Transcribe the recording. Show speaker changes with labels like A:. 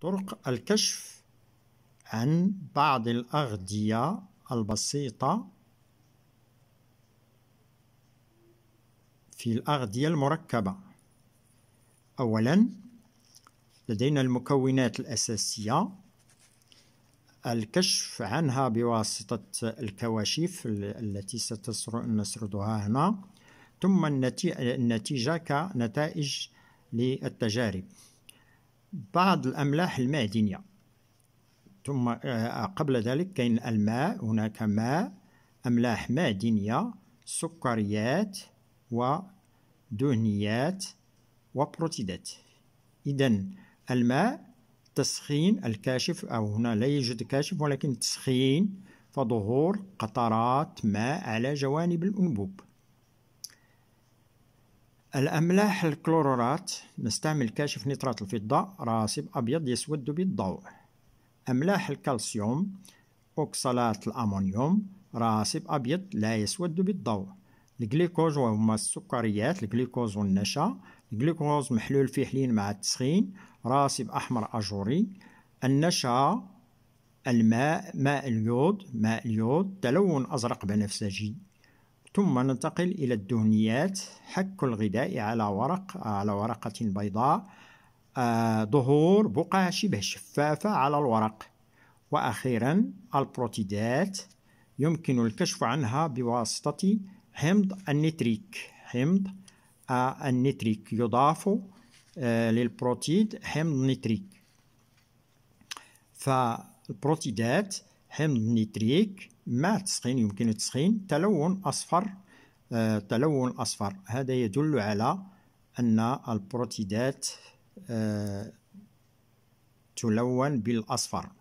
A: طرق الكشف عن بعض الأغذية البسيطة في الأغذية المركبة أولا لدينا المكونات الأساسية الكشف عنها بواسطة الكواشيف التي سنسردها هنا ثم النتيجة كنتائج للتجارب بعض الأملاح المعدنية ثم آه، قبل ذلك كاين الماء هناك ماء أملاح معدنية سكريات ودهنيات وبروتيدات إذا الماء تسخين الكاشف أو هنا لا يوجد كاشف ولكن تسخين فظهور قطرات ماء على جوانب الأنبوب الأملاح الكلورورات نستعمل كاشف نترات الفضة راسب أبيض يسود بالضوء أملاح الكالسيوم أوكسالات الأمونيوم راسب أبيض لا يسود بالضوء الجليكوز وهما السكريات الجليكوز والنشا الجليكوز محلول في حلين مع التسخين راسب أحمر أجوري النشا الماء ماء اليود ماء اليود تلون أزرق بنفسجي ثم ننتقل إلى الدهنيات حك الغذاء على ورق على ورقة بيضاء آه، ظهور بقع شبه شفافة على الورق وأخيرا البروتيدات يمكن الكشف عنها بواسطة حمض النتريك حمض آه، النتريك يضاف آه، للبروتيد حمض نتريك فالبروتيدات حمض نيتريك مع التسخين يمكن التسخين تلون أصفر آه تلون أصفر هذا يدل على أن البروتيدات آه تلون بالأصفر